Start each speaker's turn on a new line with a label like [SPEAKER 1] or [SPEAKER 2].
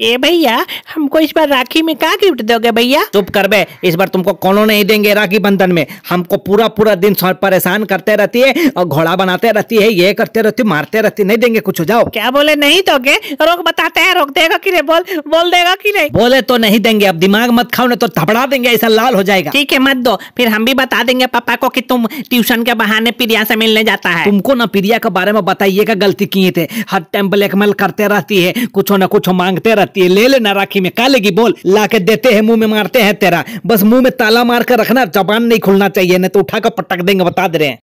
[SPEAKER 1] ए भैया हमको इस बार राखी में क्या गिफ्ट दोगे भैया चुप कर बे इस बार तुमको कोनो नहीं देंगे राखी बंधन में हमको पूरा पूरा दिन परेशान करते रहती है और घोड़ा बनाते रहती है ये करते रहती मारते रहती नहीं देंगे कुछ जाओ क्या बोले नहीं दोगे रोक बताते हैं रोक देगा की नहीं बोल बोल देगा की नहीं बोले तो नहीं देंगे अब दिमाग मत खाओ ना तो थपड़ा देंगे ऐसा लाल हो जाएगा ठीक है मत दो फिर हम भी बता देंगे पापा को की तुम ट्यूशन के बहाने प्रिया से मिलने जाता है तुमको ना प्रिया के बारे में बताइएगा गलती किए थे हर टाइम ब्लैकमेल करते रहती है कुछ ना कुछ मांगते रहते जाती है ले लेना राखी में का लेगी बोल ला के देते हैं मुंह में मारते हैं तेरा बस मुंह में ताला मार कर रखना जबान नहीं खुलना चाहिए नहीं तो उठा कर पटक देंगे बता दे रहे हैं